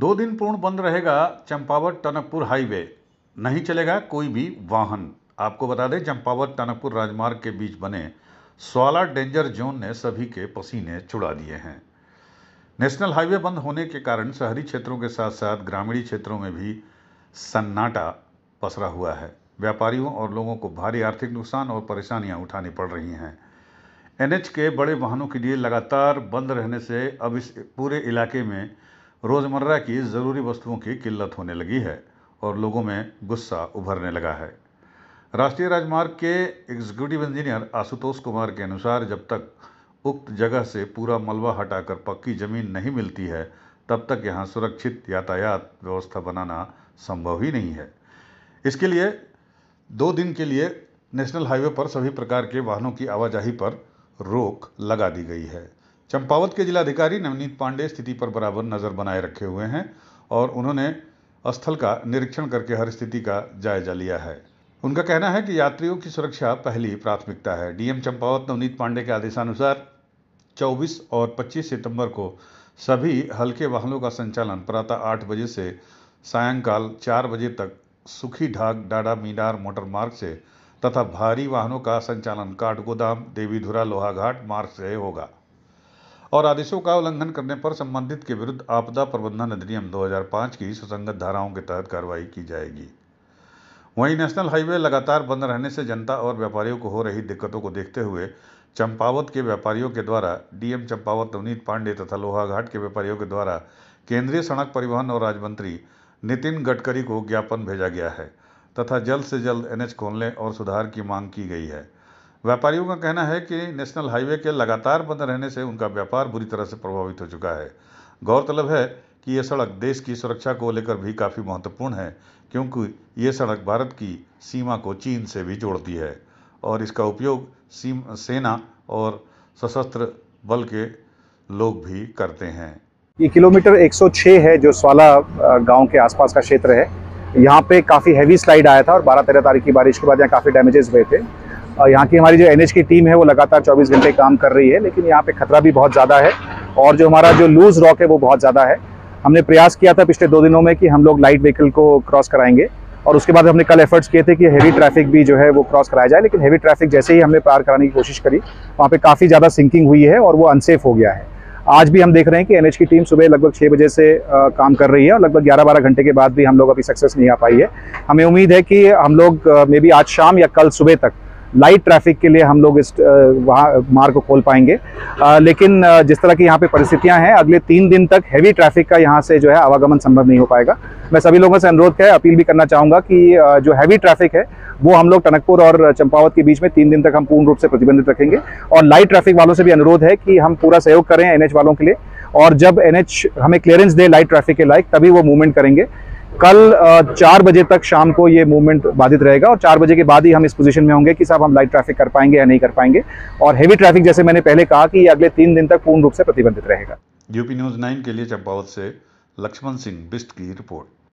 दो दिन पूर्ण बंद रहेगा चंपावत टनकपुर हाईवे नहीं चलेगा कोई भी वाहन आपको बता दें चंपावत टनकपुर राजमार्ग के बीच बने स्वाला डेंजर जोन ने सभी के पसीने छुड़ा दिए हैं नेशनल हाईवे बंद होने के कारण शहरी क्षेत्रों के साथ साथ ग्रामीण क्षेत्रों में भी सन्नाटा पसरा हुआ है व्यापारियों और लोगों को भारी आर्थिक नुकसान और परेशानियां उठानी पड़ रही हैं एनएच के बड़े वाहनों के लिए लगातार बंद रहने से अब इस पूरे इलाके में रोज़मर्रा की ज़रूरी वस्तुओं की किल्लत होने लगी है और लोगों में गुस्सा उभरने लगा है राष्ट्रीय राजमार्ग के एग्जीक्यूटिव इंजीनियर आशुतोष कुमार के अनुसार जब तक उक्त जगह से पूरा मलबा हटाकर पक्की ज़मीन नहीं मिलती है तब तक यहाँ सुरक्षित यातायात व्यवस्था बनाना संभव ही नहीं है इसके लिए दो दिन के लिए नेशनल हाईवे पर सभी प्रकार के वाहनों की आवाजाही पर रोक लगा दी गई है चंपावत के जिलाधिकारी नवनीत पांडे स्थिति पर बराबर नज़र बनाए रखे हुए हैं और उन्होंने स्थल का निरीक्षण करके हर स्थिति का जायजा लिया है उनका कहना है कि यात्रियों की सुरक्षा पहली प्राथमिकता है डीएम चंपावत नवनीत पांडे के आदेशानुसार 24 और 25 सितंबर को सभी हल्के वाहनों का संचालन प्रातः आठ बजे से सायंकाल चार बजे तक सुखी ढाक डाडा मीनार मोटर मार्ग से तथा भारी वाहनों का संचालन काठगोदाम देवीधुरा लोहाघाट मार्ग से होगा और आदेशों का उल्लंघन करने पर संबंधित के विरुद्ध आपदा प्रबंधन अधिनियम 2005 की सुसंगत धाराओं के तहत कार्रवाई की जाएगी वहीं नेशनल हाईवे लगातार बंद रहने से जनता और व्यापारियों को हो रही दिक्कतों को देखते हुए चंपावत के व्यापारियों के द्वारा डीएम चंपावत नवनीत पांडे तथा लोहाघाट के व्यापारियों के द्वारा केंद्रीय सड़क परिवहन और राजमंत्री नितिन गडकरी को ज्ञापन भेजा गया है तथा जल्द से जल्द एनएच खोलने और सुधार की मांग की गई है व्यापारियों का कहना है कि नेशनल हाईवे के लगातार बंद रहने से उनका व्यापार बुरी तरह से प्रभावित हो चुका है गौरतलब है कि ये सड़क देश की सुरक्षा को लेकर भी काफ़ी महत्वपूर्ण है क्योंकि ये सड़क भारत की सीमा को चीन से भी जोड़ती है और इसका उपयोग सेना और सशस्त्र बल के लोग भी करते हैं ये किलोमीटर 106 है जो स्वाला गांव के आसपास का क्षेत्र है यहाँ पे काफ़ी हैवी स्लाइड आया था और 12-13 तारीख की बारिश के बाद यहाँ काफ़ी डैमेजेस हुए थे यहाँ की हमारी जो एन की टीम है वो लगातार चौबीस घंटे काम कर रही है लेकिन यहाँ पे खतरा भी बहुत ज़्यादा है और जो हमारा जो लूज रॉक है वो बहुत ज़्यादा है हमने प्रयास किया था पिछले दो दिनों में कि हम लोग लाइट व्हीकल को क्रॉस कराएंगे और उसके बाद हमने कल एफर्ट्स किए थे कि हैवी ट्रैफिक भी जो है वो क्रॉस कराया जाए लेकिन हैवी ट्रैफिक जैसे ही हमने पार कराने की कोशिश करी वहाँ पे काफ़ी ज़्यादा सिंकिंग हुई है और वो अनसेफ हो गया है आज भी हम देख रहे हैं कि एनएच की टीम सुबह लगभग छः बजे से आ, काम कर रही है और लगभग ग्यारह बारह घंटे के बाद भी हम लोग अभी सक्सेस नहीं आ पाई है हमें उम्मीद है कि हम लोग मे बी आज शाम या कल सुबह तक लाइट ट्रैफिक के लिए हम लोग इस वहाँ मार्ग खोल पाएंगे आ, लेकिन जिस तरह की यहाँ पे परिस्थितियाँ हैं अगले तीन दिन तक हैवी ट्रैफिक का यहाँ से जो है आवागमन संभव नहीं हो पाएगा मैं सभी लोगों से अनुरोध किया अपील भी करना चाहूँगा कि जो हैवी ट्रैफिक है वो हम लोग टनकपुर और चंपावत के बीच में तीन दिन तक हम पूर्ण रूप से प्रतिबंधित रखेंगे और लाइट ट्रैफिक वालों से भी अनुरोध है कि हम पूरा सहयोग करें एन वालों के लिए और जब एन हमें क्लियरेंस दे लाइट ट्रैफिक के लायक तभी वो मूवमेंट करेंगे कल चार बजे तक शाम को ये मूवमेंट बाधित रहेगा और चार बजे के बाद ही हम इस पोजीशन में होंगे कि साहब हम लाइट ट्रैफिक कर पाएंगे या नहीं कर पाएंगे और हैवी ट्रैफिक जैसे मैंने पहले कहा कि ये अगले तीन दिन तक पूर्ण रूप से प्रतिबंधित रहेगा यूपी न्यूज़ नाइन के लिए चंपावत से लक्ष्मण सिंह बिस्ट की रिपोर्ट